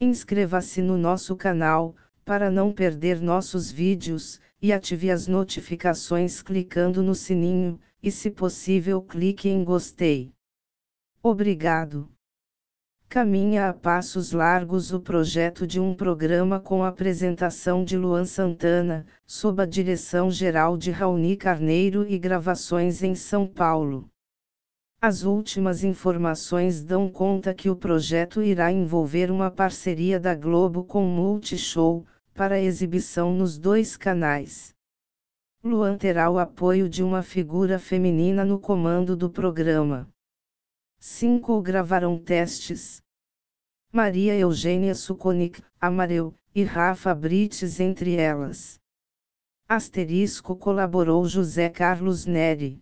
Inscreva-se no nosso canal, para não perder nossos vídeos, e ative as notificações clicando no sininho, e se possível clique em gostei. Obrigado. Caminha a passos largos o projeto de um programa com apresentação de Luan Santana, sob a direção geral de Raoni Carneiro e gravações em São Paulo. As últimas informações dão conta que o projeto irá envolver uma parceria da Globo com Multishow, para exibição nos dois canais. Luan terá o apoio de uma figura feminina no comando do programa. 5 gravaram testes. Maria Eugênia Sukonik, Amareu, e Rafa Brites entre elas. Asterisco colaborou José Carlos Neri.